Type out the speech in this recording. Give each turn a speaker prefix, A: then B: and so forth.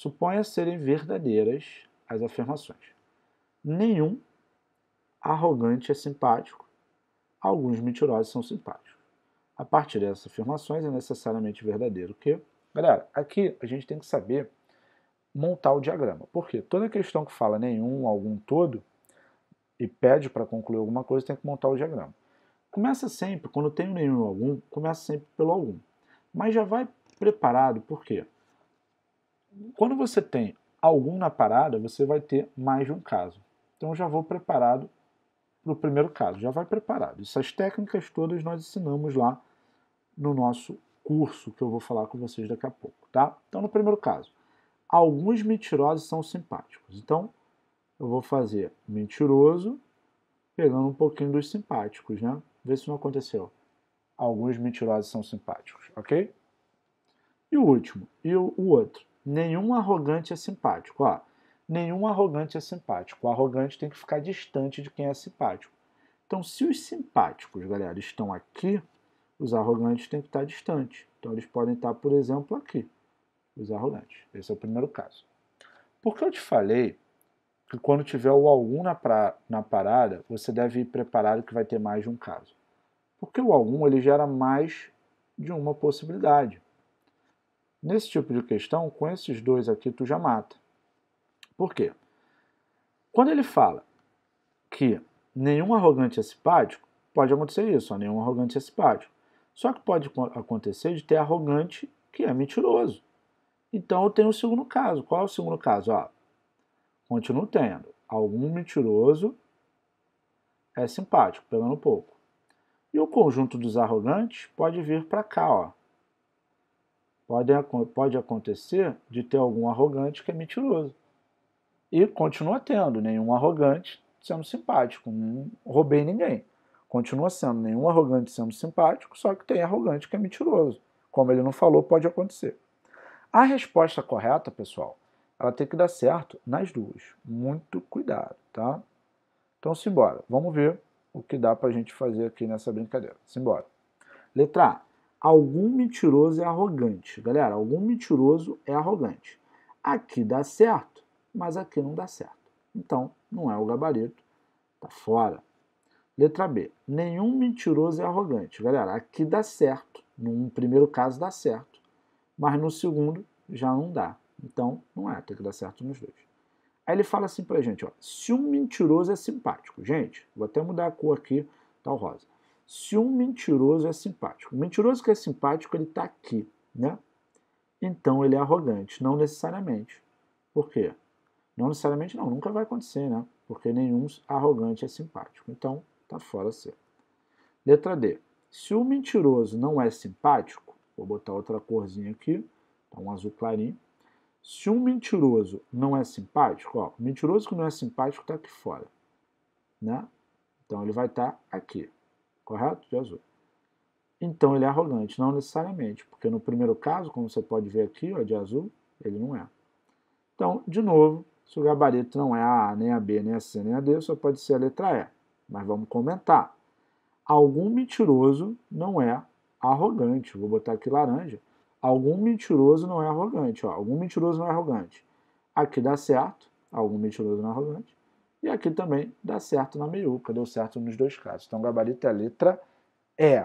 A: Suponha serem verdadeiras as afirmações. Nenhum arrogante é simpático, alguns mentirosos são simpáticos. A partir dessas afirmações é necessariamente verdadeiro que... Galera, aqui a gente tem que saber montar o diagrama. Porque toda questão que fala nenhum, algum, todo, e pede para concluir alguma coisa, tem que montar o diagrama. Começa sempre, quando tem nenhum algum, começa sempre pelo algum. Mas já vai preparado, por quê? Quando você tem algum na parada, você vai ter mais de um caso. Então já vou preparado para o primeiro caso, já vai preparado. Essas técnicas todas nós ensinamos lá no nosso curso que eu vou falar com vocês daqui a pouco, tá? Então no primeiro caso, alguns mentirosos são simpáticos. Então eu vou fazer mentiroso pegando um pouquinho dos simpáticos, né? Vê se não aconteceu. Alguns mentirosos são simpáticos, ok? E o último, e o outro. Nenhum arrogante é simpático. Ó, nenhum arrogante é simpático. O arrogante tem que ficar distante de quem é simpático. Então, se os simpáticos, galera, estão aqui, os arrogantes têm que estar distantes. Então, eles podem estar, por exemplo, aqui. Os arrogantes. Esse é o primeiro caso. Porque eu te falei que quando tiver o algum na, pra, na parada, você deve ir preparado que vai ter mais de um caso. Porque o algum ele gera mais de uma possibilidade. Nesse tipo de questão, com esses dois aqui, tu já mata. Por quê? Quando ele fala que nenhum arrogante é simpático, pode acontecer isso, ó, nenhum arrogante é simpático. Só que pode acontecer de ter arrogante que é mentiroso. Então eu tenho o segundo caso. Qual é o segundo caso? Ó, continuo tendo. Algum mentiroso é simpático, pegando um pouco. E o conjunto dos arrogantes pode vir para cá, ó. Pode, pode acontecer de ter algum arrogante que é mentiroso. E continua tendo nenhum arrogante sendo simpático. Não roubei ninguém. Continua sendo nenhum arrogante sendo simpático, só que tem arrogante que é mentiroso. Como ele não falou, pode acontecer. A resposta correta, pessoal, ela tem que dar certo nas duas. Muito cuidado, tá? Então, simbora. Vamos ver o que dá para a gente fazer aqui nessa brincadeira. Simbora. Letra A algum mentiroso é arrogante. Galera, algum mentiroso é arrogante. Aqui dá certo, mas aqui não dá certo. Então, não é o gabarito, tá fora. Letra B. Nenhum mentiroso é arrogante. Galera, aqui dá certo. No primeiro caso dá certo, mas no segundo já não dá. Então, não é, tem que dar certo nos dois. Aí ele fala assim pra gente, ó, se um mentiroso é simpático, gente, vou até mudar a cor aqui, tal tá o rosa se um mentiroso é simpático. mentiroso que é simpático, ele está aqui, né? Então ele é arrogante, não necessariamente. Por quê? Não necessariamente não, nunca vai acontecer, né? Porque nenhum arrogante é simpático. Então, tá fora C. Letra D. Se o mentiroso não é simpático, vou botar outra corzinha aqui, tá um azul clarinho. Se um mentiroso não é simpático, ó, mentiroso que não é simpático está aqui fora, né? Então ele vai estar tá aqui correto? De azul. Então ele é arrogante, não necessariamente, porque no primeiro caso, como você pode ver aqui, ó, de azul, ele não é. Então, de novo, se o gabarito não é a A, nem a B, nem a C, nem a D, só pode ser a letra E. Mas vamos comentar. Algum mentiroso não é arrogante. Vou botar aqui laranja. Algum mentiroso não é arrogante. Ó. Algum mentiroso não é arrogante. Aqui dá certo. Algum mentiroso não é arrogante. E aqui também dá certo na meiuca, deu certo nos dois casos. Então, o gabarito é a letra E.